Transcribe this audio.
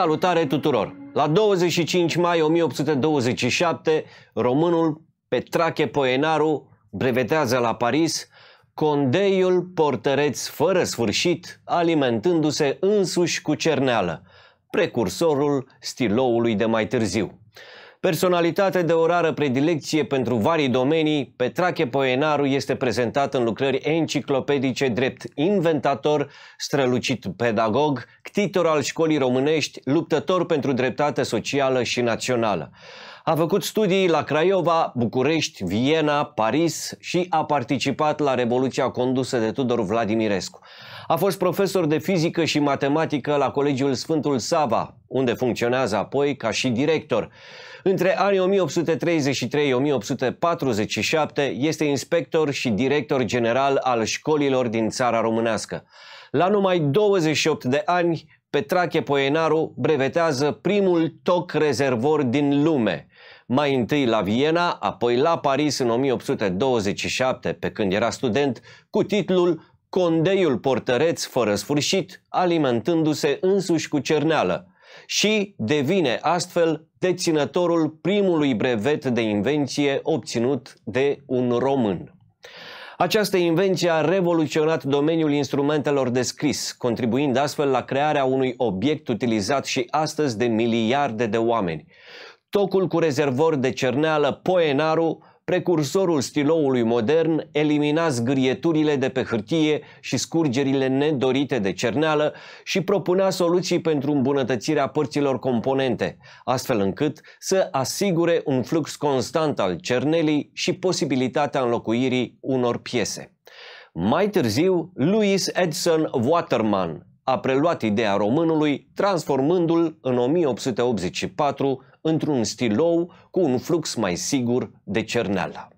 Salutare tuturor! La 25 mai 1827, românul Petrache Poenaru brevetează la Paris condeiul portăreț fără sfârșit, alimentându-se însuși cu cerneală, precursorul stiloului de mai târziu. Personalitate de o rară predilecție pentru varii domenii, Petrache Poenaru este prezentat în lucrări enciclopedice drept inventator, strălucit pedagog, ctitor al școlii românești, luptător pentru dreptate socială și națională. A făcut studii la Craiova, București, Viena, Paris și a participat la Revoluția condusă de Tudor Vladimirescu. A fost profesor de fizică și matematică la Colegiul Sfântul Sava, unde funcționează apoi ca și director. Între anii 1833-1847 este inspector și director general al școlilor din țara românească. La numai 28 de ani Petrache Poenaru brevetează primul toc rezervor din lume, mai întâi la Viena, apoi la Paris în 1827, pe când era student, cu titlul Condeiul portăreț fără sfârșit, alimentându-se însuși cu cerneală și devine astfel deținătorul primului brevet de invenție obținut de un român. Această invenție a revoluționat domeniul instrumentelor de scris, contribuind astfel la crearea unui obiect utilizat și astăzi de miliarde de oameni. Tocul cu rezervor de cerneală Poenaru precursorul stiloului modern elimina zgârieturile de pe hârtie și scurgerile nedorite de cerneală și propunea soluții pentru îmbunătățirea părților componente, astfel încât să asigure un flux constant al cernelii și posibilitatea înlocuirii unor piese. Mai târziu, Louis Edson Waterman, a preluat ideea românului, transformându-l în 1884 într-un stilou cu un flux mai sigur de cerneală.